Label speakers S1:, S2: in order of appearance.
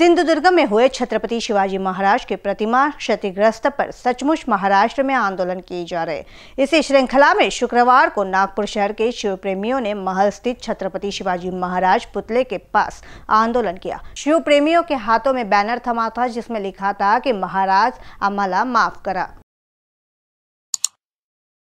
S1: सिंधुदुर्ग में हुए छत्रपति शिवाजी महाराज के प्रतिमा क्षतिग्रस्त पर सचमुच महाराष्ट्र में आंदोलन किए जा रहे इसी श्रृंखला में शुक्रवार को नागपुर शहर के शिव प्रेमियों ने महल स्थित छत्रपति शिवाजी महाराज पुतले के पास आंदोलन किया शिव प्रेमियों के हाथों में बैनर थमा था जिसमें लिखा था कि महाराज अमला माफ करा